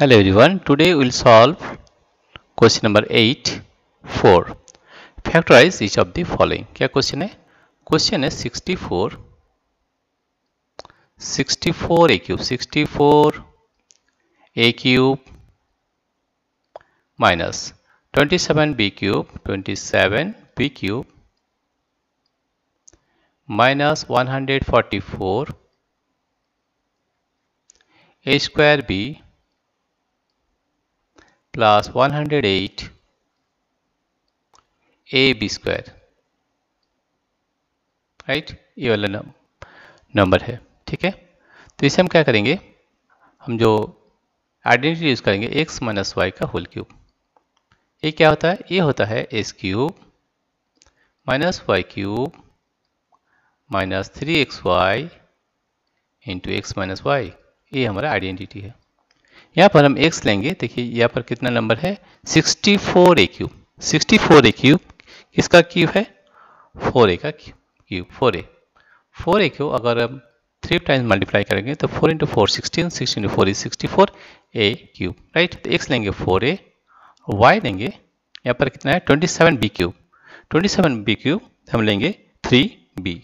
hello everyone today we'll solve question number 8 4 factorize each of the following kya question hai question hai 64 64 a cube 64 a cube minus 27 b cube 27 b cube minus 144 a square b plus 108 ab square right ये वाला number है ठीक है तो इसे हम क्या करेंगे हम जो आइडेंटिटी यूज़ करेंगे x माइनस वाई का होल क्यूब ये क्या होता है ये होता है s cube minus y cube minus three x y into x minus y ये हमारा आइडेंटिटी है यहाँ पर हम x लेंगे देखिए यहाँ पर कितना नंबर है 64 four a cube sixty four a cube किसका क्यूब है फोर ए का cube 4a 4a four a cube अगर हम थ्री टाइम्स मल्टीप्लाई करेंगे तो four into four sixteen six into four is sixty four a cube right तो x लेंगे four a y लेंगे यहाँ पर कितना है twenty seven b cube twenty seven b cube हम लेंगे three b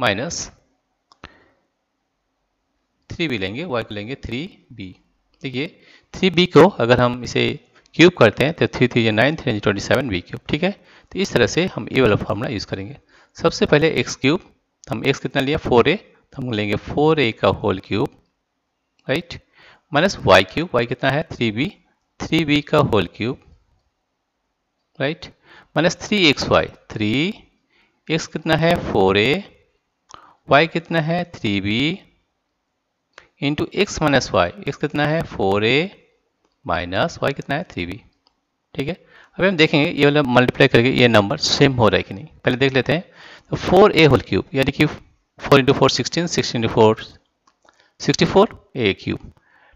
minus three b लेंगे वाई को लेंगे थ्री बी देखिए थ्री बी को अगर हम इसे क्यूब करते हैं तो थ्री थ्री जो nine three twenty seven b cube ठीक है तो इस तरह से हम ये वाला फार्मूला यूज़ करेंगे सबसे पहले एक्स क्यूब तो हम एक्स कितना लिया फोर ए तो हम लेंगे फोर ए का whole cube right minus y cube y कितना है थ्री बी थ्री बी का whole cube right minus three x y three x कितना है फोर ए वाई कितना है three b into x minus y x कितना है फोर ए माइनस वाई कितना है थ्री बी ठीक है अभी हम देखेंगे ये वाला मल्टीप्लाई करके ये नंबर सेम हो रहा है कि नहीं पहले देख लेते हैं तो फोर ए होल क्यूब यानी कि four into four sixteen sixty into four sixty four a cube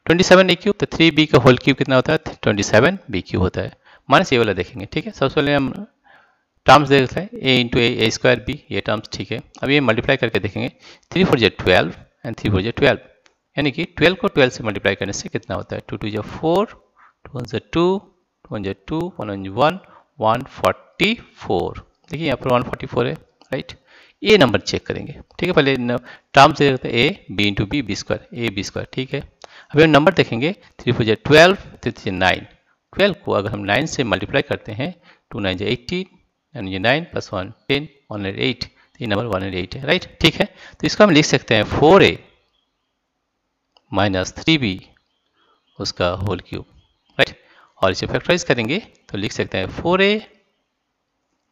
twenty seven a cube तो थ्री बी का होल क्यूब कितना होता है ट्वेंटी सेवन बी क्यूब होता है माइनस ये वाला देखेंगे ठीक है सबसे पहले हम टर्म्स देख लेते हैं a into a a square b ये टर्म्स ठीक है अब ये मल्टीप्लाई करके देखेंगे थ्री फोर जे ट्वेल्व एंड थ्री फोर जे ट्वेल्व यानी कि 12 को 12 से मल्टीप्लाई करने से कितना होता है टू टू जो फोर टू वन जो टू टू वन जो two one one one one forty four देखिए यहाँ पर वन फोर्टी फोर है राइट ए नंबर चेक करेंगे ठीक है पहले टर्म से देखते हैं a b into b b square a b square ठीक है अब हम नंबर देखेंगे थ्री फोर जो twelve three three nine twelve को अगर हम नाइन से मल्टीप्लाई करते हैं टू नाइन जो एट्टीन नाइन जो nine plus one ten one eight eight ये नंबर वन एट एट है राइट ठीक है तो इसको हम लिख सकते हैं four a minus three b उसका होल क्यूब राइट और इसे फैक्ट्राइज करेंगे तो लिख सकते हैं four a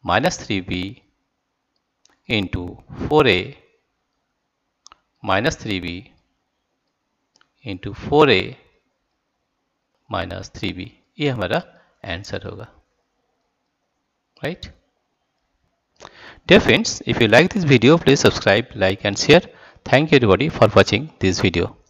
minus three b into four a minus three b into four a minus three b ये हमारा आंसर होगा right dear friends if you like this video please subscribe like and share thank you everybody for watching this video